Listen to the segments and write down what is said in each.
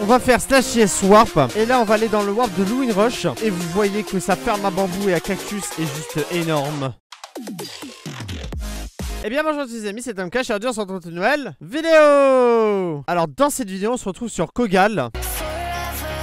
On va faire slash yes warp et là on va aller dans le warp de Louis Rush et vous voyez que sa ferme à bambou et à cactus est juste énorme. Eh bien bonjour les amis, c'est un et aujourd'hui on se retrouve une nouvelle vidéo Alors dans cette vidéo on se retrouve sur Kogal.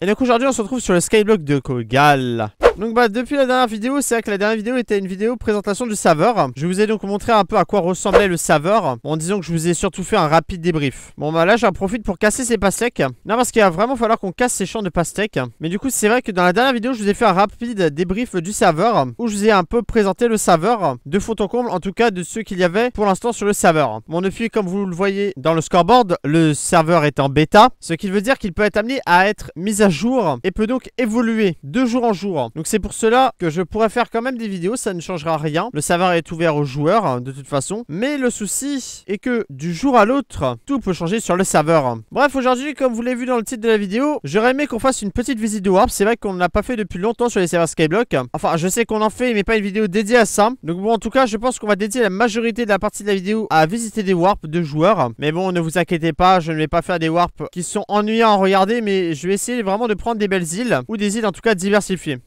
Et donc aujourd'hui on se retrouve sur le skyblock de Kogal donc bah depuis la dernière vidéo, c'est vrai que la dernière vidéo était une vidéo présentation du serveur. Je vous ai donc montré un peu à quoi ressemblait le serveur, en disant que je vous ai surtout fait un rapide débrief. Bon bah là j'en profite pour casser ces pastèques. Non parce qu'il va vraiment falloir qu'on casse ces champs de pastèques. Mais du coup c'est vrai que dans la dernière vidéo je vous ai fait un rapide débrief du serveur, où je vous ai un peu présenté le serveur, de fond en comble en tout cas de ce qu'il y avait pour l'instant sur le serveur. Mon depuis comme vous le voyez dans le scoreboard le serveur est en bêta ce qui veut dire qu'il peut être amené à être mis à jour et peut donc évoluer de jour en jour c'est pour cela que je pourrais faire quand même des vidéos, ça ne changera rien. Le serveur est ouvert aux joueurs hein, de toute façon. Mais le souci est que du jour à l'autre, tout peut changer sur le serveur. Bref, aujourd'hui, comme vous l'avez vu dans le titre de la vidéo, j'aurais aimé qu'on fasse une petite visite de Warp. C'est vrai qu'on ne l'a pas fait depuis longtemps sur les serveurs Skyblock. Enfin, je sais qu'on en fait, mais pas une vidéo dédiée à ça. Donc bon, en tout cas, je pense qu'on va dédier la majorité de la partie de la vidéo à visiter des warps de joueurs. Mais bon, ne vous inquiétez pas, je ne vais pas faire des warps qui sont ennuyants à regarder, mais je vais essayer vraiment de prendre des belles îles, ou des îles en tout cas diversifiées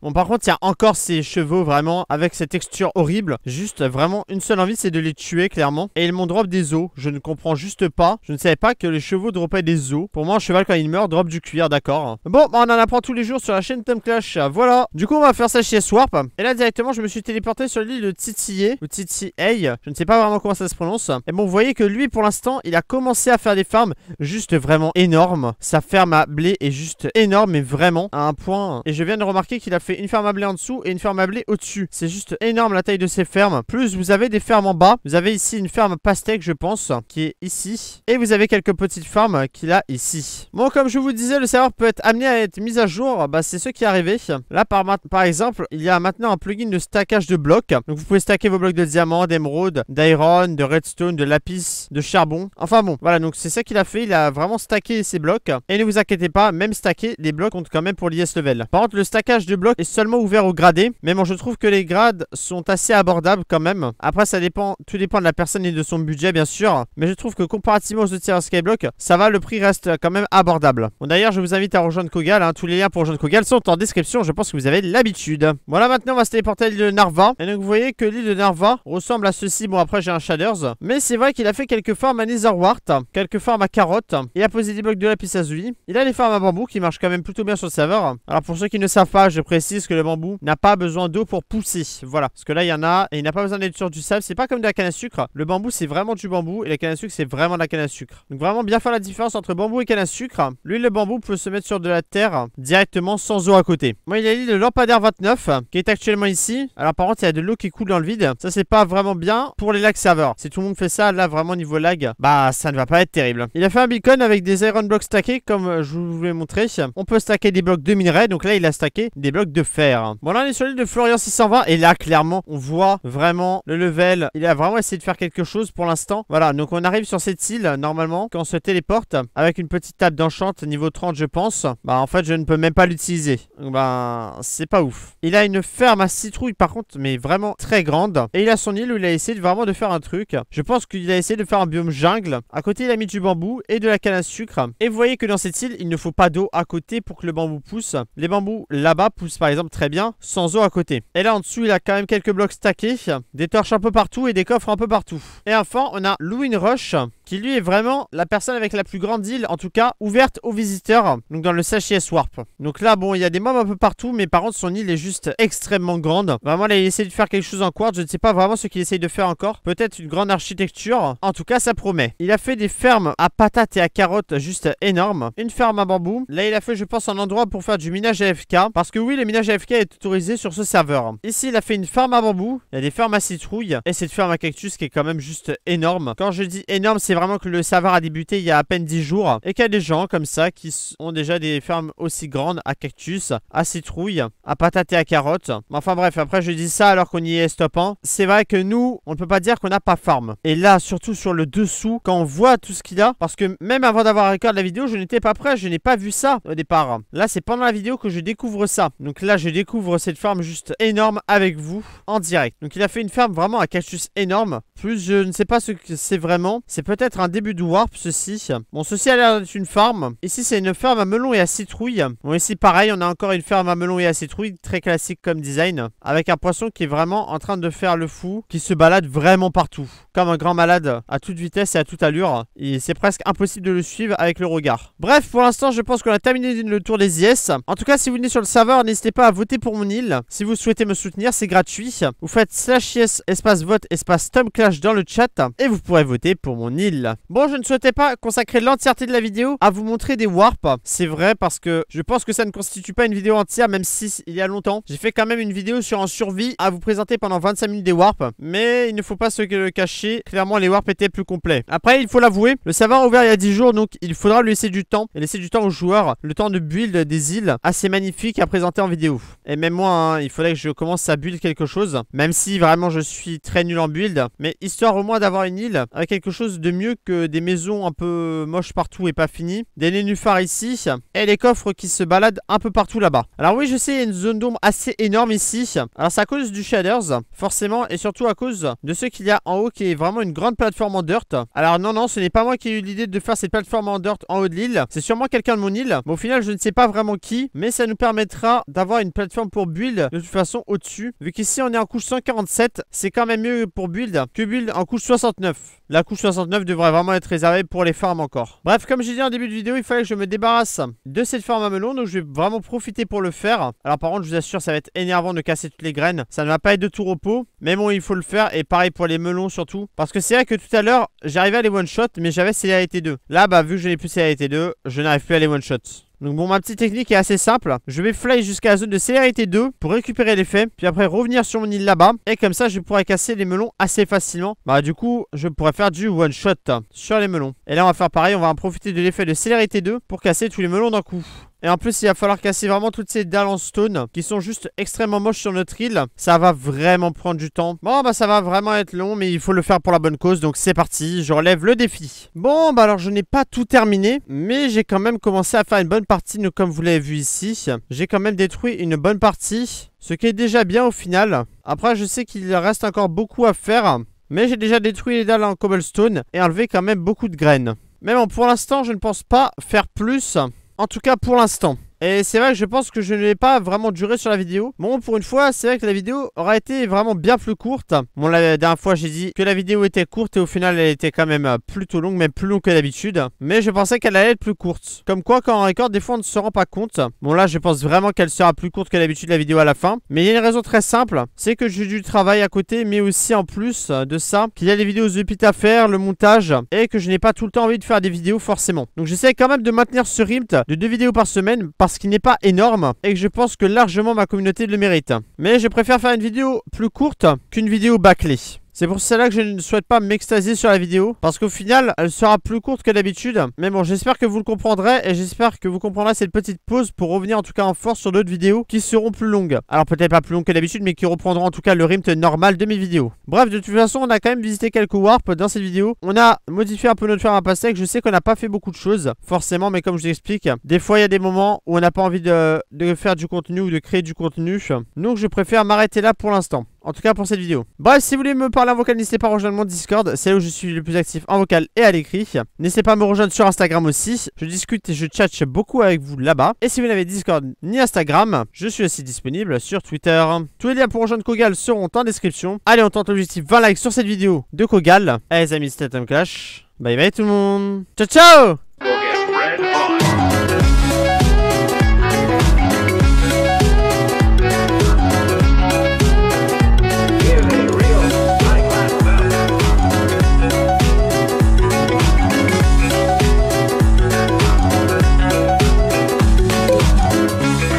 il y a encore ces chevaux vraiment avec cette texture horrible. Juste vraiment une seule envie, c'est de les tuer clairement. Et ils m'ont drop des os. Je ne comprends juste pas. Je ne savais pas que les chevaux dropaient des os. Pour moi, un cheval quand il meurt drop du cuir, d'accord. Bon, on en apprend tous les jours sur la chaîne Tom Clash. Voilà. Du coup, on va faire ça chez Swarp. Et là, directement, je me suis téléporté sur l'île de Titié ou Titié Je ne sais pas vraiment comment ça se prononce. Et bon, vous voyez que lui, pour l'instant, il a commencé à faire des farms juste vraiment énormes. Sa ferme à blé est juste énorme, mais vraiment à un point. Et je viens de remarquer qu'il a fait une ferme blé en dessous et une ferme à blé au-dessus. C'est juste énorme la taille de ces fermes. Plus vous avez des fermes en bas. Vous avez ici une ferme pastèque, je pense, qui est ici. Et vous avez quelques petites fermes qu'il a ici. Bon, comme je vous disais, le serveur peut être amené à être mis à jour. Bah, c'est ce qui est arrivé. Là, par, par exemple, il y a maintenant un plugin de stackage de blocs. Donc, vous pouvez stacker vos blocs de diamant, d'émeraude, d'iron, de redstone, de lapis, de charbon. Enfin bon, voilà. Donc, c'est ça qu'il a fait. Il a vraiment stacké ses blocs. Et ne vous inquiétez pas, même stacker, les blocs comptent quand même pour l'IS level. Par contre, le stackage de blocs est seul ouvert au gradé Mais bon, je trouve que les grades sont assez abordables quand même. Après, ça dépend, tout dépend de la personne et de son budget, bien sûr. Mais je trouve que comparativement aux autres tiers Skyblock, ça va, le prix reste quand même abordable. Bon, d'ailleurs, je vous invite à rejoindre Kogal. Hein. Tous les liens pour rejoindre Kogal sont en description. Je pense que vous avez l'habitude. Voilà, maintenant, on va se téléporter à l'île de Narva. Et donc, vous voyez que l'île de Narva ressemble à ceci. Bon, après, j'ai un Shaders. Mais c'est vrai qu'il a fait quelques formes à Netherwart, quelques formes à Carotte. Il a posé des blocs de lapis lazuli. Il a les formes à bambou qui marchent quand même plutôt bien sur le serveur. Alors, pour ceux qui ne savent pas, je précise que le bambou n'a pas besoin d'eau pour pousser. Voilà. Parce que là, il y en a et il n'a pas besoin d'être sur du sable. C'est pas comme de la canne à sucre. Le bambou, c'est vraiment du bambou et la canne à sucre, c'est vraiment de la canne à sucre. Donc vraiment bien faire la différence entre bambou et canne à sucre. Lui, le bambou peut se mettre sur de la terre directement sans eau à côté. Moi, il a eu le lampadaire 29 qui est actuellement ici. Alors par contre, il y a de l'eau qui coule dans le vide. Ça, c'est pas vraiment bien pour les lags serveurs. Si tout le monde fait ça, là, vraiment niveau lag, bah, ça ne va pas être terrible. Il a fait un beacon avec des iron blocks stackés, comme je vous l'ai montré. On peut stacker des blocs de minerais. Donc là, il a stacké des blocs de fer. Hein. Bon, là, on est sur l'île de Florian 620. Et là, clairement, on voit vraiment le level. Il a vraiment essayé de faire quelque chose pour l'instant. Voilà, donc on arrive sur cette île, normalement, quand on se téléporte, avec une petite table d'enchant niveau 30, je pense. Bah, en fait, je ne peux même pas l'utiliser. Bah, c'est pas ouf. Il a une ferme à citrouille, par contre, mais vraiment très grande. Et il a son île où il a essayé vraiment de faire un truc. Je pense qu'il a essayé de faire un biome jungle. À côté, il a mis du bambou et de la canne à sucre. Et vous voyez que dans cette île, il ne faut pas d'eau à côté pour que le bambou pousse. Les bambous là-bas poussent par exemple très bien, sans eau à côté. Et là, en dessous, il a quand même quelques blocs stackés, des torches un peu partout et des coffres un peu partout. Et enfin, on a Louis Rush, qui lui est vraiment la personne avec la plus grande île, en tout cas, ouverte aux visiteurs, donc dans le sachet Warp. Donc là, bon, il y a des mobs un peu partout, mais par contre, son île est juste extrêmement grande. Vraiment, bah, là, il essaie de faire quelque chose en quartz, je ne sais pas vraiment ce qu'il essaie de faire encore. Peut-être une grande architecture, en tout cas, ça promet. Il a fait des fermes à patates et à carottes juste énormes, une ferme à bambou. Là, il a fait, je pense, un endroit pour faire du minage AFK, parce que oui, le minage AFK est autorisé sur ce serveur. Ici, il a fait une ferme à bambou, il y a des fermes à citrouilles, et cette ferme à cactus qui est quand même juste énorme. Quand je dis énorme, c'est c'est vraiment que le savoir a débuté il y a à peine 10 jours et qu'il y a des gens comme ça qui ont déjà des fermes aussi grandes à cactus, à citrouille, à patates et à carottes. Enfin bref, après je dis ça alors qu'on y est stoppant. Hein. C'est vrai que nous, on ne peut pas dire qu'on n'a pas farm. Et là, surtout sur le dessous, quand on voit tout ce qu'il a, parce que même avant d'avoir regardé la vidéo, je n'étais pas prêt, je n'ai pas vu ça au départ. Là, c'est pendant la vidéo que je découvre ça. Donc là, je découvre cette ferme juste énorme avec vous en direct. Donc il a fait une ferme vraiment à cactus énorme. Plus je ne sais pas ce que c'est vraiment. C'est peut-être un début de warp, ceci. Bon, ceci a l'air d'être une farm. Ici, c'est une ferme à melon et à citrouille. Bon, ici, pareil, on a encore une ferme à melon et à citrouille. Très classique comme design. Avec un poisson qui est vraiment en train de faire le fou. Qui se balade vraiment partout. Comme un grand malade. À toute vitesse et à toute allure. Et c'est presque impossible de le suivre avec le regard. Bref, pour l'instant, je pense qu'on a terminé le tour des IS. En tout cas, si vous venez sur le serveur, n'hésitez pas à voter pour mon île. Si vous souhaitez me soutenir, c'est gratuit. Vous faites slash yes espace vote espace Tom Clash dans le chat. Et vous pourrez voter pour mon île. Bon, je ne souhaitais pas consacrer l'entièreté de la vidéo à vous montrer des warps. C'est vrai parce que je pense que ça ne constitue pas une vidéo entière, même si il y a longtemps. J'ai fait quand même une vidéo sur un survie à vous présenter pendant 25 minutes des warps. Mais il ne faut pas se le cacher. Clairement, les warps étaient plus complets. Après, il faut l'avouer, le serveur a ouvert il y a 10 jours, donc il faudra lui laisser du temps. Et laisser du temps aux joueurs, le temps de build des îles assez magnifiques à présenter en vidéo. Et même moi, hein, il faudrait que je commence à build quelque chose. Même si vraiment je suis très nul en build. Mais histoire au moins d'avoir une île avec quelque chose de mieux que des maisons un peu moches partout et pas finies. Des nénuphars ici. Et les coffres qui se baladent un peu partout là-bas. Alors oui, je sais, il y a une zone d'ombre assez énorme ici. Alors c'est à cause du shaders, forcément. Et surtout à cause de ce qu'il y a en haut qui est vraiment une grande plateforme en dirt. Alors non, non, ce n'est pas moi qui ai eu l'idée de faire cette plateforme en dirt en haut de l'île. C'est sûrement quelqu'un de mon île. Mais au final, je ne sais pas vraiment qui. Mais ça nous permettra d'avoir une plateforme pour build de toute façon au-dessus. Vu qu'ici, on est en couche 147. C'est quand même mieux pour build que build en couche 69. La couche 69 de devrait vraiment être réservé pour les farms encore. Bref, comme j'ai dit en début de vidéo, il fallait que je me débarrasse de cette forme à melon. Donc je vais vraiment profiter pour le faire. Alors par contre, je vous assure, ça va être énervant de casser toutes les graines. Ça ne va pas être de tout repos. Mais bon, il faut le faire. Et pareil pour les melons surtout. Parce que c'est vrai que tout à l'heure, j'arrivais à les one-shot, mais j'avais célérité 2. Là, bah vu que je n'ai plus célérité 2, je n'arrive plus à les one-shot. Donc bon, ma petite technique est assez simple. Je vais fly jusqu'à la zone de célérité 2 pour récupérer l'effet. Puis après revenir sur mon île là-bas. Et comme ça, je pourrais casser les melons assez facilement. Bah du coup, je pourrais faire du one shot sur les melons. Et là, on va faire pareil. On va en profiter de l'effet de célérité 2 pour casser tous les melons d'un coup. Et en plus, il va falloir casser vraiment toutes ces dalles en stone qui sont juste extrêmement moches sur notre île. Ça va vraiment prendre du temps. Bon, bah ça va vraiment être long, mais il faut le faire pour la bonne cause. Donc c'est parti, je relève le défi. Bon, bah alors je n'ai pas tout terminé, mais j'ai quand même commencé à faire une bonne partie, comme vous l'avez vu ici. J'ai quand même détruit une bonne partie, ce qui est déjà bien au final. Après, je sais qu'il reste encore beaucoup à faire, mais j'ai déjà détruit les dalles en cobblestone et enlevé quand même beaucoup de graines. Mais bon, pour l'instant, je ne pense pas faire plus... En tout cas, pour l'instant. Et c'est vrai que je pense que je ne vais pas vraiment duré sur la vidéo. Bon, pour une fois, c'est vrai que la vidéo aura été vraiment bien plus courte. Bon, la dernière fois, j'ai dit que la vidéo était courte et au final, elle était quand même euh, plutôt longue, même plus longue que d'habitude. Mais je pensais qu'elle allait être plus courte. Comme quoi, quand on record, des fois, on ne se rend pas compte. Bon, là, je pense vraiment qu'elle sera plus courte que d'habitude la vidéo à la fin. Mais il y a une raison très simple, c'est que j'ai du travail à côté, mais aussi en plus euh, de ça, qu'il y a les vidéos de pit à faire, le montage, et que je n'ai pas tout le temps envie de faire des vidéos forcément. Donc j'essaie quand même de maintenir ce rythme de deux vidéos par semaine, parce ce qui n'est pas énorme et que je pense que largement ma communauté le mérite. Mais je préfère faire une vidéo plus courte qu'une vidéo bâclée. C'est pour cela que je ne souhaite pas m'extasier sur la vidéo, parce qu'au final, elle sera plus courte que d'habitude. Mais bon, j'espère que vous le comprendrez, et j'espère que vous comprendrez cette petite pause pour revenir en tout cas en force sur d'autres vidéos qui seront plus longues. Alors peut-être pas plus longues que d'habitude, mais qui reprendront en tout cas le rythme normal de mes vidéos. Bref, de toute façon, on a quand même visité quelques warps dans cette vidéo. On a modifié un peu notre ferme à pastèque, je sais qu'on n'a pas fait beaucoup de choses, forcément, mais comme je l'explique, des fois il y a des moments où on n'a pas envie de faire du contenu ou de créer du contenu. Donc je préfère m'arrêter là pour l'instant. En tout cas pour cette vidéo. Bref, si vous voulez me parler en vocal, n'hésitez pas à rejoindre mon Discord. C'est là où je suis le plus actif en vocal et à l'écrit. N'hésitez pas à me rejoindre sur Instagram aussi. Je discute et je tchatche beaucoup avec vous là-bas. Et si vous n'avez Discord ni Instagram, je suis aussi disponible sur Twitter. Tous les liens pour rejoindre Kogal seront en description. Allez, on tente l'objectif 20 likes sur cette vidéo de Kogal. Allez les amis, c'était Tom Clash. Bye bye tout le monde. Ciao ciao